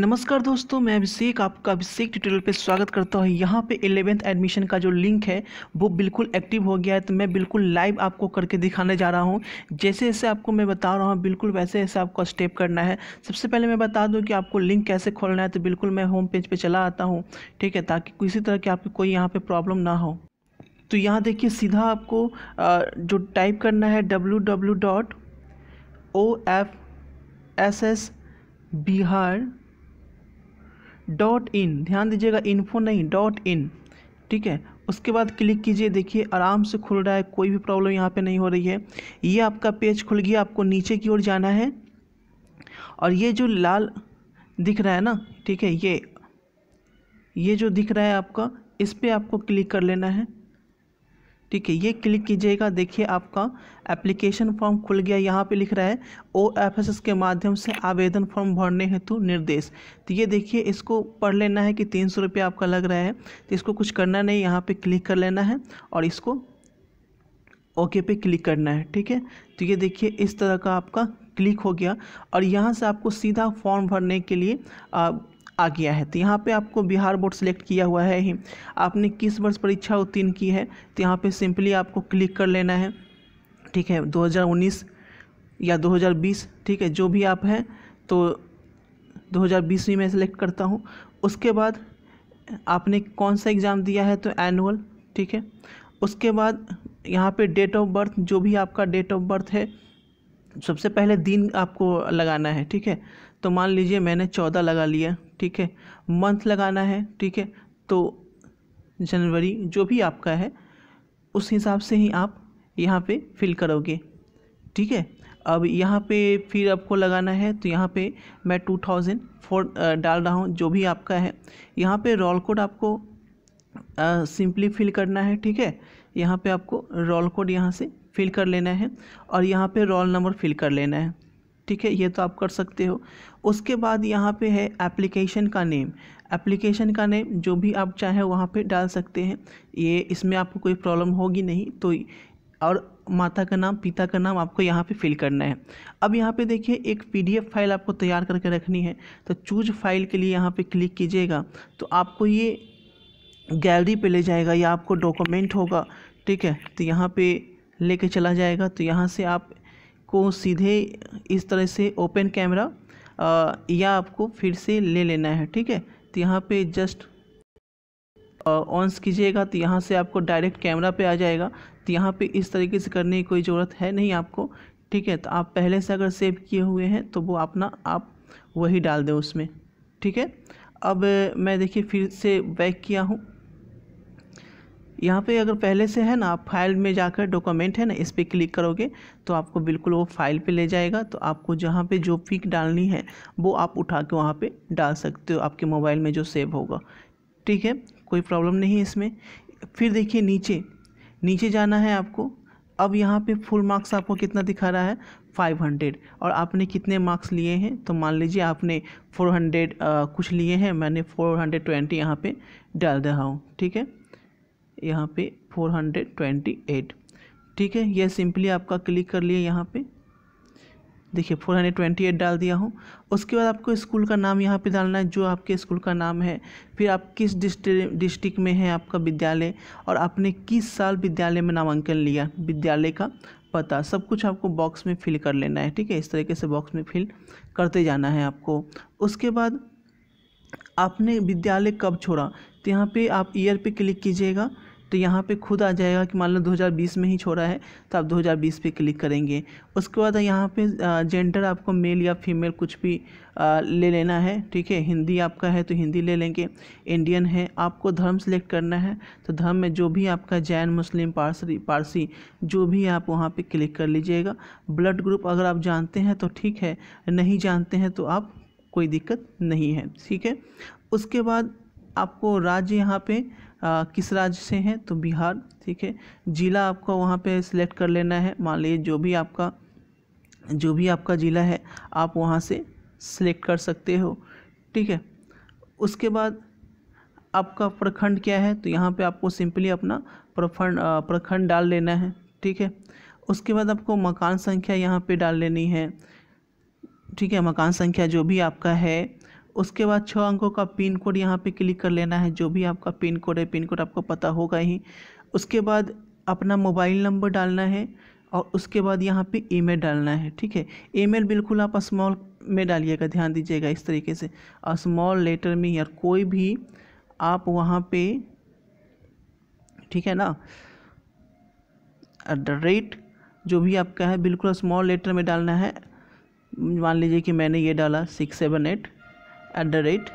नमस्कार दोस्तों मैं अभिषेक आपका अभिषेक ट्यूटोरियल पे स्वागत करता हूँ यहाँ पे एलेवेंथ एडमिशन का जो लिंक है वो बिल्कुल एक्टिव हो गया है तो मैं बिल्कुल लाइव आपको करके दिखाने जा रहा हूँ जैसे जैसे आपको मैं बता रहा हूँ बिल्कुल वैसे ऐसे आपको स्टेप करना है सबसे पहले मैं बता दूँ कि आपको लिंक कैसे खोलना है तो बिल्कुल मैं होम पेज पर चला आता हूँ ठीक है ताकि किसी तरह की आपकी कोई यहाँ पर प्रॉब्लम ना हो तो यहाँ देखिए सीधा आपको जो टाइप करना है W W dot O F S S Bihar dot in ध्यान दीजिएगा इन्फो नहीं डॉट इन ठीक है उसके बाद क्लिक कीजिए देखिए आराम से खुल रहा है कोई भी प्रॉब्लम यहाँ पे नहीं हो रही है ये आपका पेज खुल गया आपको नीचे की ओर जाना है और ये जो लाल दिख रहा है ना ठीक है ये ये जो दिख रहा है आपका इस पर आपको क्लिक कर लेना है ठीक है ये क्लिक कीजिएगा देखिए आपका एप्लीकेशन फॉर्म खुल गया यहाँ पे लिख रहा है ओ एफ एस एस के माध्यम से आवेदन फॉर्म भरने हेतु निर्देश तो ये देखिए इसको पढ़ लेना है कि तीन सौ रुपये आपका लग रहा है तो इसको कुछ करना नहीं यहाँ पे क्लिक कर लेना है और इसको ओके पे क्लिक करना है ठीक है तो ये देखिए इस तरह का आपका क्लिक हो गया और यहाँ से आपको सीधा फॉर्म भरने के लिए आ गया है तो यहाँ पे आपको बिहार बोर्ड सेलेक्ट किया हुआ है ही आपने किस वर्ष परीक्षा उत्तीर्ण की है तो यहाँ पे सिंपली आपको क्लिक कर लेना है ठीक है 2019 या 2020 ठीक है जो भी आप हैं तो 2020 में सेलेक्ट करता हूँ उसके बाद आपने कौन सा एग्ज़ाम दिया है तो एनुअल ठीक है उसके बाद यहाँ पर डेट ऑफ बर्थ जो भी आपका डेट ऑफ बर्थ है सबसे पहले दिन आपको लगाना है ठीक है तो मान लीजिए मैंने चौदह लगा लिया ठीक है मंथ लगाना है ठीक है तो जनवरी जो भी आपका है उस हिसाब से ही आप यहाँ पे फिल करोगे ठीक है अब यहाँ पे फिर आपको लगाना है तो यहाँ पे मैं टू थाउजेंड फोर डाल रहा हूँ जो भी आपका है यहाँ पे रोल कोड आपको सिंपली फिल करना है ठीक है यहाँ पे आपको रोल कोड यहाँ से फिल कर लेना है और यहाँ पे रोल नंबर फिल कर लेना है ठीक है ये तो आप कर सकते हो उसके बाद यहाँ पे है एप्लीकेशन का नेम एप्लीकेशन का नेम जो भी आप चाहें वहाँ पे डाल सकते हैं ये इसमें आपको कोई प्रॉब्लम होगी नहीं तो और माता का नाम पिता का नाम आपको यहाँ पे फिल करना है अब यहाँ पे देखिए एक पीडीएफ फाइल आपको तैयार करके रखनी है तो चूज फाइल के लिए यहाँ पे क्लिक कीजिएगा तो आपको ये गैलरी पे ले जाएगा या आपको डॉक्यूमेंट होगा ठीक है तो यहाँ पे लेके चला जाएगा तो यहाँ से आप को सीधे इस तरह से ओपन कैमरा या आपको फिर से ले लेना है ठीक है तो यहाँ पे जस्ट ऑन्स कीजिएगा तो यहाँ से आपको डायरेक्ट कैमरा पे आ जाएगा तो यहाँ पे इस तरीके से करने की कोई ज़रूरत है नहीं आपको ठीक है तो आप पहले से अगर सेव किए हुए हैं तो वो अपना आप वही डाल दें उसमें ठीक है अब मैं देखिए फिर से बैक किया हूँ यहाँ पे अगर पहले से है ना आप फाइल में जाकर डॉक्यूमेंट है ना इस पर क्लिक करोगे तो आपको बिल्कुल वो फाइल पे ले जाएगा तो आपको जहाँ पे जो पिक डालनी है वो आप उठा के वहाँ पे डाल सकते हो आपके मोबाइल में जो सेव होगा ठीक है कोई प्रॉब्लम नहीं है इसमें फिर देखिए नीचे नीचे जाना है आपको अब यहाँ पर फुल मार्क्स आपको कितना दिखा रहा है 500 और आपने कितने मार्क्स लिए हैं तो मान लीजिए आपने 400 आ, कुछ लिए हैं मैंने 420 हंड्रेड ट्वेंटी यहाँ पर डाल रहा हूँ ठीक है यहाँ पे 428 ठीक है यह सिंपली आपका क्लिक कर लिए यहाँ पे देखिए 428 डाल दिया हूँ उसके बाद आपको स्कूल का नाम यहाँ पे डालना है जो आपके स्कूल का नाम है फिर आप किस डिस्ट्रिक्ट में है आपका विद्यालय और आपने किस साल विद्यालय में नामांकन लिया विद्यालय का पता सब कुछ आपको बॉक्स में फिल कर लेना है ठीक है इस तरीके से बॉक्स में फिल करते जाना है आपको उसके बाद आपने विद्यालय कब छोड़ा तो यहाँ पे आप ईयर पे क्लिक कीजिएगा तो यहाँ पे खुद आ जाएगा कि मान लो 2020 में ही छोड़ा है तो आप 2020 पे क्लिक करेंगे उसके बाद यहाँ पे जेंडर आपको मेल या फीमेल कुछ भी ले लेना है ठीक है हिंदी आपका है तो हिंदी ले लेंगे इंडियन है आपको धर्म सेलेक्ट करना है तो धर्म में जो भी आपका जैन मुस्लिम पारसी पारसी जो भी आप वहाँ पर क्लिक कर लीजिएगा ब्लड ग्रुप अगर आप जानते हैं तो ठीक है नहीं जानते हैं तो आप कोई दिक्कत नहीं है ठीक है उसके बाद आपको राज्य यहाँ पे आ, किस राज्य से हैं तो बिहार ठीक है ज़िला आपको वहाँ पे सिलेक्ट कर लेना है मान लीजिए जो भी आपका जो भी आपका ज़िला है आप वहाँ से सिलेक्ट कर सकते हो ठीक है उसके बाद आपका प्रखंड क्या है तो यहाँ पे आपको सिंपली अपना प्रखंड प्रखंड डाल लेना है ठीक है उसके बाद आपको मकान संख्या यहाँ पे डाल लेनी है ठीक है मकान संख्या जो भी आपका है उसके बाद छः अंकों का पिन कोड यहाँ पे क्लिक कर लेना है जो भी आपका पिन कोड है पिन कोड आपको पता होगा ही उसके बाद अपना मोबाइल नंबर डालना है और उसके बाद यहाँ पे ईमेल डालना है ठीक है ईमेल बिल्कुल आप स्मॉल में डालिएगा ध्यान दीजिएगा इस तरीके से स्मॉल लेटर में या कोई भी आप वहाँ पे ठीक है ना एट द रेट जो भी आपका है बिल्कुल स्मॉल लेटर में डालना है मान लीजिए कि मैंने ये डाला six seven eight eight the rate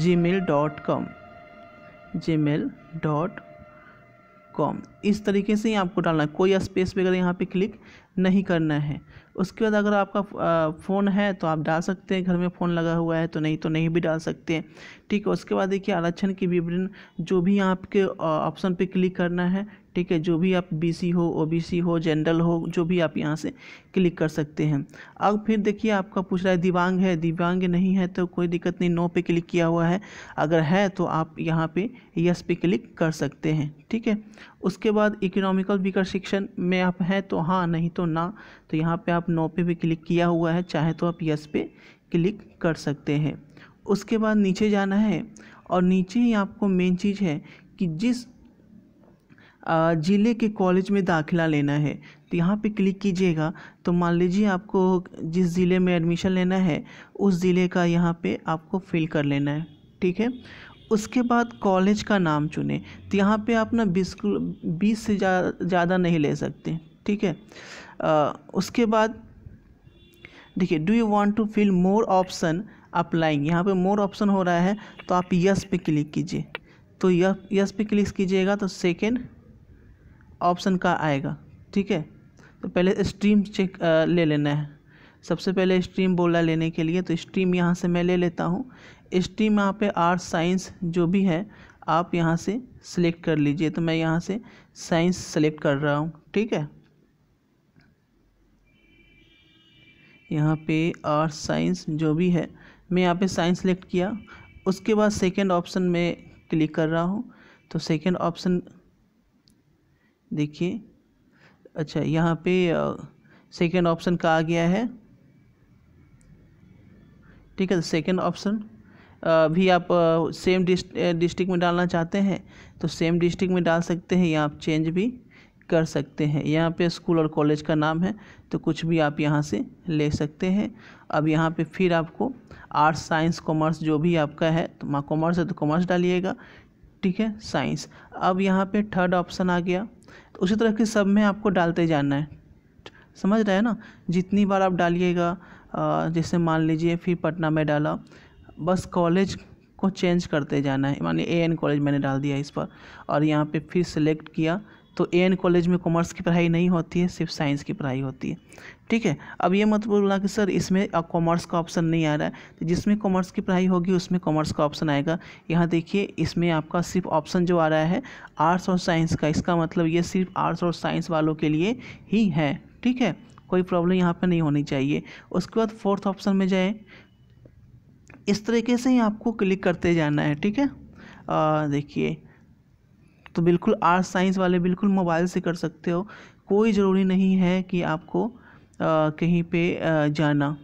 gmail dot com gmail dot com इस तरीके से ही आपको डालना है कोई स्पेस वगैरह यहाँ पे क्लिक नहीं करना है उसके बाद अगर आपका फ़ोन है तो आप डाल सकते हैं घर में फ़ोन लगा हुआ है तो नहीं तो नहीं भी डाल सकते हैं ठीक है उसके बाद देखिए आरक्षण के विवरण जो भी आपके ऑप्शन पे क्लिक करना है ठीक है जो भी आप बीसी हो ओबीसी हो जनरल हो जो भी आप यहाँ से क्लिक कर सकते हैं अब फिर देखिए आपका पूछ रहा है दिव्यांग है दिव्यांग नहीं है तो कोई दिक्कत नहीं नो पे क्लिक किया हुआ है अगर है तो आप यहाँ पे यस पे क्लिक कर सकते हैं ठीक है उसके बाद इकोनॉमिकल विकर शिक्षण में आप हैं तो हाँ नहीं तो ना तो यहाँ पर आप नो पे भी क्लिक किया हुआ है चाहे तो आप यस पे क्लिक कर सकते हैं उसके बाद नीचे जाना है और नीचे ही आपको मेन चीज़ है कि जिस ज़िले के कॉलेज में दाखिला लेना है तो यहाँ पे क्लिक कीजिएगा तो मान लीजिए आपको जिस ज़िले में एडमिशन लेना है उस ज़िले का यहाँ पे आपको फिल कर लेना है ठीक है उसके बाद कॉलेज का नाम चुने तो यहाँ पे आप ना बीस बीस से ज़्यादा नहीं ले सकते ठीक है आ, उसके बाद देखिए do you want to fill more option applying यहाँ पे मोर ऑप्शन हो रहा है तो आप यस पे क्लिक कीजिए तो यस पे क्लिक कीजिएगा तो सेकेंड ऑप्शन का आएगा ठीक है तो पहले स्ट्रीम चेक ले लेना है सबसे पहले स्ट्रीम बोला लेने के लिए तो स्ट्रीम यहाँ से मैं ले लेता हूँ स्ट्रीम यहाँ पे आर्ट्स साइंस जो भी है आप यहाँ से सिलेक्ट कर लीजिए तो मैं यहाँ से साइंस सेलेक्ट कर रहा हूँ ठीक है यहाँ पे आर्ट्स साइंस जो भी है मैं यहाँ पे साइंस सेलेक्ट किया उसके बाद सेकेंड ऑप्शन में क्लिक कर रहा हूँ तो सेकेंड ऑप्शन देखिए अच्छा यहाँ पे सेकेंड ऑप्शन कहा गया है ठीक है सेकेंड तो ऑप्शन भी आप सेम डिस्ट्रिक्ट में डालना चाहते हैं तो सेम डिस्ट्रिक्ट में डाल सकते हैं या आप चेंज भी कर सकते हैं यहाँ पे स्कूल और कॉलेज का नाम है तो कुछ भी आप यहाँ से ले सकते हैं अब यहाँ पे फिर आपको आर्ट्स साइंस कॉमर्स जो भी आपका है तो कॉमर्स है तो कॉमर्स डालिएगा ठीक है साइंस अब यहाँ पे थर्ड ऑप्शन आ गया उसी तरह के सब में आपको डालते जाना है समझ रहे हैं ना जितनी बार आप डालिएगा जैसे मान लीजिए फिर पटना में डाला बस कॉलेज को चेंज करते जाना है मानिए ए एन कॉलेज मैंने डाल दिया इस पर और यहाँ पे फिर सिलेक्ट किया तो ए एन कॉलेज में कॉमर्स की पढ़ाई नहीं होती है सिर्फ साइंस की पढ़ाई होती है ठीक है अब ये मत बोलना कि सर इसमें कॉमर्स का ऑप्शन नहीं आ रहा है तो जिसमें कॉमर्स की पढ़ाई होगी उसमें कॉमर्स का ऑप्शन आएगा यहाँ देखिए इसमें आपका सिर्फ ऑप्शन जो आ रहा है आर्ट्स और साइंस का इसका मतलब ये सिर्फ आर्ट्स और साइंस वालों के लिए ही है ठीक है कोई प्रॉब्लम यहाँ पर नहीं होनी चाहिए उसके बाद फोर्थ ऑप्शन में जाए इस तरीके से ही आपको क्लिक करते जाना है ठीक है देखिए तो बिल्कुल आर्ट साइंस वाले बिल्कुल मोबाइल से कर सकते हो कोई ज़रूरी नहीं है कि आपको कहीं पे जाना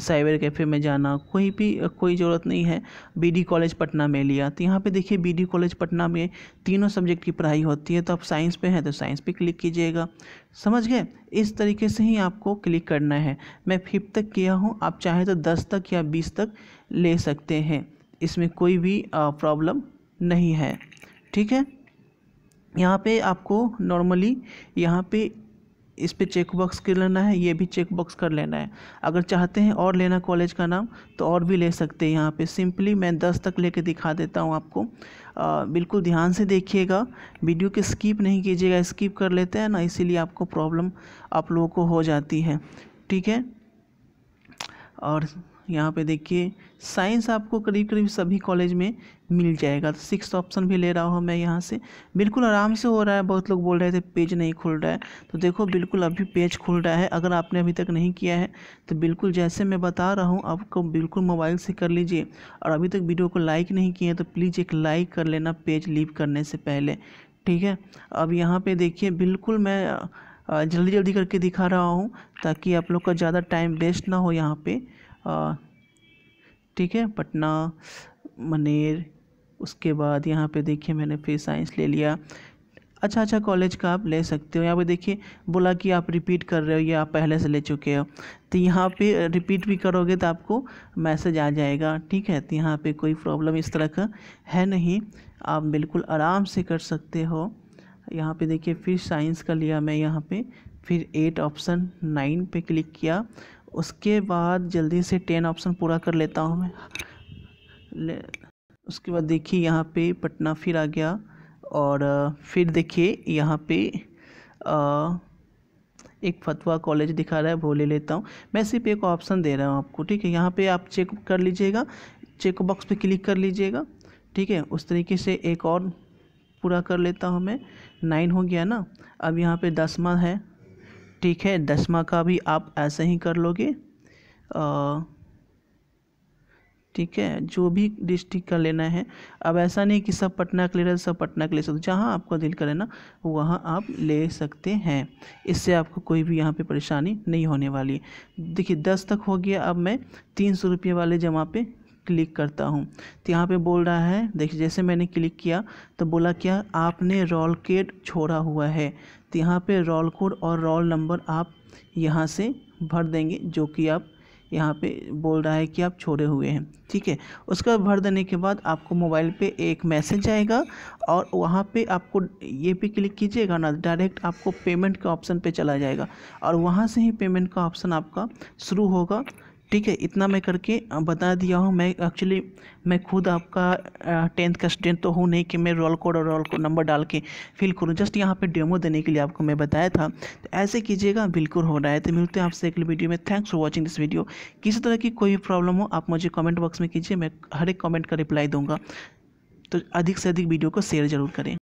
साइबर कैफ़े में जाना कोई भी कोई ज़रूरत नहीं है बीडी कॉलेज पटना में लिया तो यहाँ पे देखिए बीडी कॉलेज पटना में तीनों सब्जेक्ट की पढ़ाई होती है तो आप साइंस पे हैं तो साइंस पे क्लिक कीजिएगा समझ गए इस तरीके से ही आपको क्लिक करना है मैं फिफ्थ तक किया हूँ आप चाहें तो दस तक या बीस तक ले सकते हैं इसमें कोई भी प्रॉब्लम नहीं है ठीक है यहाँ पे आपको नॉर्मली यहाँ पे इस पर चेकबॉक्स कर लेना है ये भी चेकबॉक्स कर लेना है अगर चाहते हैं और लेना कॉलेज का नाम तो और भी ले सकते हैं यहाँ पे सिंपली मैं दस तक लेके दिखा देता हूँ आपको आ, बिल्कुल ध्यान से देखिएगा वीडियो के स्किप नहीं कीजिएगा स्किप कर लेते हैं ना इसीलिए आपको प्रॉब्लम आप लोगों को हो जाती है ठीक है और यहाँ पे देखिए साइंस आपको करीब करीब सभी कॉलेज में मिल जाएगा तो सिक्स ऑप्शन भी ले रहा हूँ मैं यहाँ से बिल्कुल आराम से हो रहा है बहुत लोग बोल रहे थे पेज नहीं खुल रहा है तो देखो बिल्कुल अभी पेज खुल रहा है अगर आपने अभी तक नहीं किया है तो बिल्कुल जैसे मैं बता रहा हूँ आपको बिल्कुल मोबाइल से कर लीजिए और अभी तक वीडियो को लाइक नहीं किए हैं तो प्लीज़ एक लाइक कर लेना पेज लीव करने से पहले ठीक है अब यहाँ पर देखिए बिल्कुल मैं जल्दी जल्दी करके दिखा रहा हूँ ताकि आप लोग का ज़्यादा टाइम वेस्ट ना हो यहाँ पर ठीक है पटना मनेर उसके बाद यहाँ पे देखिए मैंने फिर साइंस ले लिया अच्छा अच्छा कॉलेज का आप ले सकते हो यहाँ पे देखिए बोला कि आप रिपीट कर रहे हो या आप पहले से ले चुके हो तो यहाँ पे रिपीट भी करोगे तो आपको मैसेज आ जाएगा ठीक है तो यहाँ पे कोई प्रॉब्लम इस तरह का है नहीं आप बिल्कुल आराम से कर सकते हो यहाँ पे देखिए फिर साइंस का लिया मैं यहाँ पे फिर एट ऑप्शन नाइन पे क्लिक किया उसके बाद जल्दी से टेन ऑप्शन पूरा कर लेता हूँ मैं ले उसके बाद देखिए यहाँ पे पटना फिर आ गया और फिर देखिए यहाँ पे आ, एक फतवा कॉलेज दिखा रहा है वो ले लेता हूँ मैं सिर्फ एक ऑप्शन दे रहा हूँ आपको ठीक है यहाँ पे आप चेक कर लीजिएगा चेक बॉक्स पे क्लिक कर लीजिएगा ठीक है उस तरीके से एक और पूरा कर लेता हूँ मैं नाइन हो गया ना अब यहाँ पे दसवा है ठीक है दसवा का भी आप ऐसे ही कर लोगे ठीक है जो भी डिस्ट्रिक्ट का लेना है अब ऐसा नहीं कि सब पटना के ले रहे सब पटना के ले सकते जहाँ आपको दिल करे ना वहाँ आप ले सकते हैं इससे आपको कोई भी यहाँ पे परेशानी नहीं होने वाली देखिए दस तक हो गया अब मैं तीन सौ रुपये वाले जमा पे क्लिक करता हूँ तो यहाँ पे बोल रहा है देखिए जैसे मैंने क्लिक किया तो बोला क्या आपने रोल केड छोड़ा हुआ है तो यहाँ पे रोल कोड और रोल नंबर आप यहाँ से भर देंगे जो कि आप यहाँ पे बोल रहा है कि आप छोड़े हुए हैं ठीक है उसका भर देने के बाद आपको मोबाइल पे एक मैसेज आएगा और वहाँ पे आपको ये पे क्लिक कीजिएगा ना डायरेक्ट आपको पेमेंट के ऑप्शन पे चला जाएगा और वहाँ से ही पेमेंट का ऑप्शन आपका शुरू होगा ठीक है इतना मैं करके बता दिया हूँ मैं एक्चुअली मैं खुद आपका टेंथ का स्टूडेंट तो हूँ नहीं कि मैं रोल कोड और रोल कोड नंबर डाल के फिल करूँ जस्ट यहाँ पे डेमो देने के लिए आपको मैं बताया था तो ऐसे कीजिएगा बिल्कुल हो रहा है तो मिलते हैं आपसे अगले वीडियो में thanks for watching this video किसी तरह की कोई प्रॉब्लम हो आप मुझे कमेंट बॉक्स में कीजिए मैं हर एक कॉमेंट का रिप्लाई दूंगा तो अधिक से अधिक वीडियो को शेयर जरूर करें